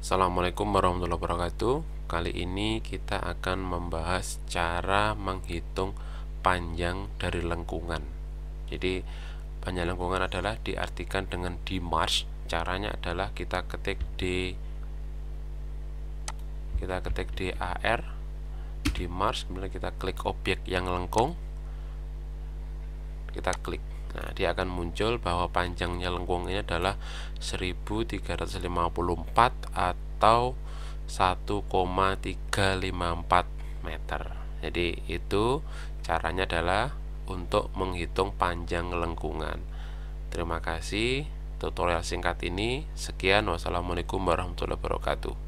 Assalamualaikum warahmatullahi wabarakatuh Kali ini kita akan membahas cara menghitung panjang dari lengkungan Jadi panjang lengkungan adalah diartikan dengan dimarch Caranya adalah kita ketik D, Kita ketik di AR Dimarch, kemudian kita klik objek yang lengkung Kita klik Nah, dia akan muncul bahwa panjangnya lengkung ini adalah 1354 atau 1,354 meter. Jadi itu caranya adalah untuk menghitung panjang lengkungan. Terima kasih tutorial singkat ini. Sekian wassalamualaikum warahmatullahi wabarakatuh.